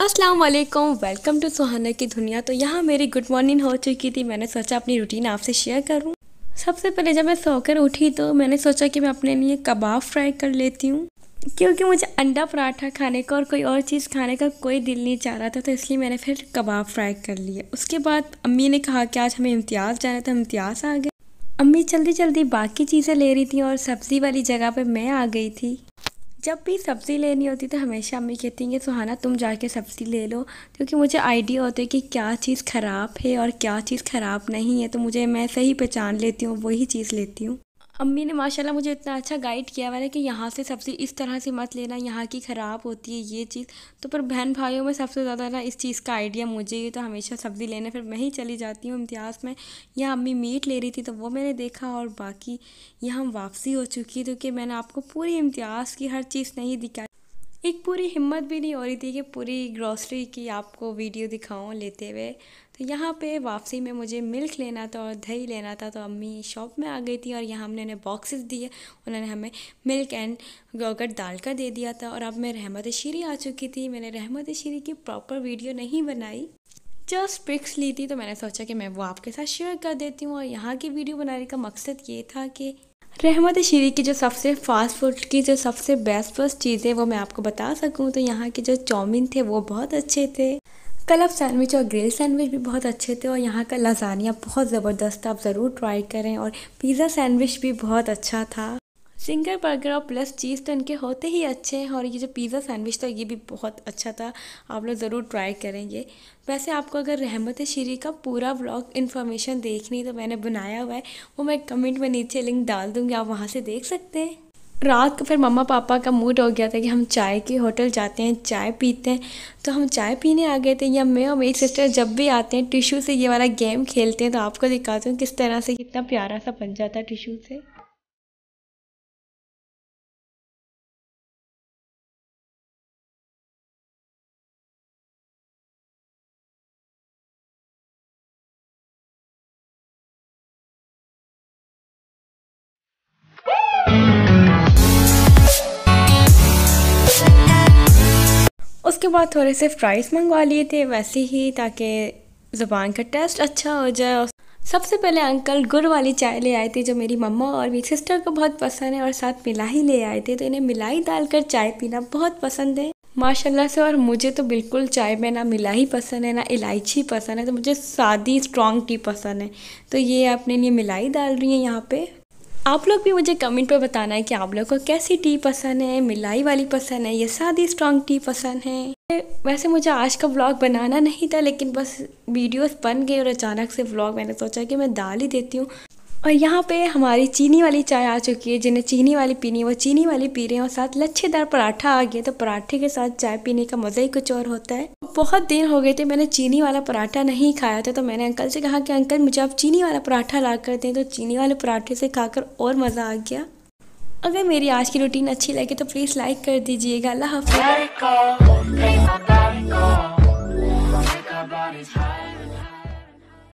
अस्सलाम वालेकुम welcome to सुहाना की दुनिया तो यहाँ मेरी गुड मॉर्निंग हो चुकी थी मैंने सोचा अपनी रूटीन आपसे शेयर करूँ सबसे पहले जब मैं सोकर उठी तो मैंने सोचा कि मैं अपने लिए कबाब फ्राई कर लेती हूँ क्योंकि मुझे अंडा पराठा खाने का और कोई और चीज़ खाने का कोई दिल नहीं चाह रहा था तो इसलिए मैंने फिर कबाब फ्राई कर लिया उसके बाद अम्मी ने कहा कि आज हमें इम्तियाज़ जाना था तो इम्तियाज़ आ गए अम्मी जल्दी जल्दी बाकी चीज़ें ले रही थी और सब्ज़ी वाली जगह पर मैं आ गई थी जब भी सब्ज़ी लेनी होती तो हमेशा अम्मी कहती हैं कि सुहाना तुम जाके सब्ज़ी ले लो क्योंकि मुझे आइडिया होता है कि क्या चीज़ ख़राब है और क्या चीज़ ख़राब नहीं है तो मुझे मैं सही पहचान लेती हूँ वही चीज़ लेती हूँ अम्मी ने माशाल्लाह मुझे इतना अच्छा गाइड किया हुआ है कि यहाँ से सब्ज़ी इस तरह से मत लेना यहाँ की ख़राब होती है ये चीज़ तो पर बहन भाइयों में सबसे ज़्यादा ना इस चीज़ का आइडिया मुझे ही तो हमेशा सब्ज़ी लेने फिर मैं ही चली जाती हूँ इम्तियाज़ में यहाँ अम्मी मीट ले रही थी तो वो मैंने देखा और बाकी यहाँ वापसी हो चुकी है क्योंकि मैंने आपको पूरी इम्तियाज़ की हर चीज़ नहीं दिखाई एक पूरी हिम्मत भी नहीं हो रही थी कि पूरी ग्रॉसरी की आपको वीडियो दिखाऊं लेते हुए तो यहाँ पे वापसी में मुझे मिल्क लेना था और दही लेना था तो अम्मी शॉप में आ गई थी और यहाँ हमने उन्हें बॉक्सेस दिए उन्होंने हमें मिल्क एंड गोगट डाल कर दे दिया था और अब मैं रहमत शीरी आ चुकी थी मैंने रहमत शीरी की प्रॉपर वीडियो नहीं बनाई जस्ट पिक्स ली थी तो मैंने सोचा कि मैं वो आपके साथ शेयर कर देती हूँ और यहाँ की वीडियो बनाने का मकसद ये था कि रहमत शरी की जो सबसे फ़ास्ट फूड की जो सबसे बेस्ट फर्स्ट चीज़ है वो मैं आपको बता सकूँ तो यहाँ के जो चाउमिन थे वो बहुत अच्छे थे कलब सैंडविच और ग्रिल सैंडविच भी बहुत अच्छे थे और यहाँ का लजानिया बहुत ज़बरदस्त था आप ज़रूर ट्राई करें और पिज़्ज़ा सैंडविच भी बहुत अच्छा था सिंगर बर्गर और प्लस चीज़ तो इनके होते ही अच्छे हैं और ये जो पिज़्ज़ा सैंडविच था ये भी बहुत अच्छा था आप लोग ज़रूर ट्राई करेंगे वैसे आपको अगर रहमत शरी का पूरा ब्लॉग इन्फॉर्मेशन देखनी तो मैंने बनाया हुआ है वो मैं कमेंट में नीचे लिंक डाल दूँगी आप वहाँ से देख सकते हैं रात को फिर मम्मा पापा का मूड हो गया था कि हम चाय के होटल जाते हैं चाय पीते हैं तो हम चाय पीने आ गए थे या मैं और मेरी सिस्टर जब भी आते हैं टिशू से ये वाला गेम खेलते हैं तो आपको दिखाती हूँ किस तरह से कितना प्यारा सा बन जाता है टिशू से उसके बाद थोड़े से फ्राइज़ मंगवा लिए थे वैसे ही ताकि ज़ुबान का टेस्ट अच्छा हो जाए और सबसे पहले अंकल गुड़ वाली चाय ले आए थे जो मेरी मम्मा और मेरी सिस्टर को बहुत पसंद है और साथ मिलाई ले आए थे तो इन्हें मिलाई डालकर चाय पीना बहुत पसंद है माशाल्लाह से और मुझे तो बिल्कुल चाय में ना मिलाई पसंद है ना इलायची पसंद है तो मुझे सादी स्ट्रॉन्ग टी पसंद है तो ये अपने लिए मिलाई डाल रही है यहाँ पे आप लोग भी मुझे कमेंट पर बताना है कि आप लोग को कैसी टी पसंद है मिलाई वाली पसंद है या सादी स्ट्रॉन्ग टी पसंद है वैसे मुझे आज का व्लॉग बनाना नहीं था लेकिन बस वीडियोस बन गए और अचानक से व्लॉग मैंने सोचा कि मैं दाल ही देती हूँ और यहाँ पे हमारी चीनी वाली चाय आ चुकी है जिन्हें चीनी वाली पीनी है वो चीनी वाली पी रहे हैं और साथ लच्छेदार पराठा आ गया तो पराठे के साथ चाय पीने का मज़ा ही कुछ और होता है बहुत दिन हो गए थे मैंने चीनी वाला पराठा नहीं खाया था तो मैंने अंकल से कहा कि अंकल मुझे आप चीनी वाला पराठा ला कर दें तो चीनी वाले पराठे से खाकर और मज़ा आ गया अगर मेरी आज की रूटीन अच्छी लगे तो प्लीज़ लाइक कर दीजिएगा अल्लाह हाफ़